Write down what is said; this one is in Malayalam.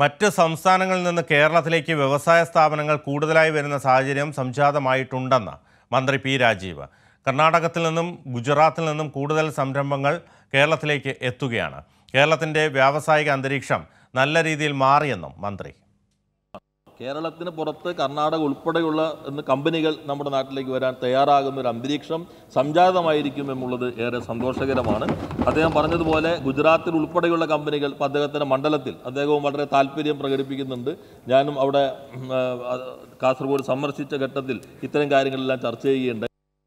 മറ്റ് സംസ്ഥാനങ്ങളിൽ നിന്ന് കേരളത്തിലേക്ക് വ്യവസായ സ്ഥാപനങ്ങൾ കൂടുതലായി വരുന്ന സാഹചര്യം സംജാതമായിട്ടുണ്ടെന്ന് മന്ത്രി പി രാജീവ് കർണാടകത്തിൽ നിന്നും ഗുജറാത്തിൽ നിന്നും കൂടുതൽ സംരംഭങ്ങൾ കേരളത്തിലേക്ക് എത്തുകയാണ് കേരളത്തിൻ്റെ വ്യാവസായിക അന്തരീക്ഷം നല്ല രീതിയിൽ മാറിയെന്നും മന്ത്രി കേരളത്തിന് പുറത്ത് കർണാടക ഉൾപ്പെടെയുള്ള കമ്പനികൾ നമ്മുടെ നാട്ടിലേക്ക് വരാൻ തയ്യാറാകുന്ന ഒരു അന്തരീക്ഷം സംജാതമായിരിക്കും എന്നുള്ളത് ഏറെ സന്തോഷകരമാണ് അദ്ദേഹം പറഞ്ഞതുപോലെ ഗുജറാത്തിൽ ഉൾപ്പെടെയുള്ള കമ്പനികൾ ഇപ്പോൾ അദ്ദേഹത്തിൻ്റെ മണ്ഡലത്തിൽ അദ്ദേഹവും വളരെ താല്പര്യം പ്രകടിപ്പിക്കുന്നുണ്ട് ഞാനും അവിടെ കാസർഗോഡ് സന്ദർശിച്ച ഘട്ടത്തിൽ ഇത്തരം കാര്യങ്ങളെല്ലാം ചർച്ച ചെയ്യുകയുണ്ട്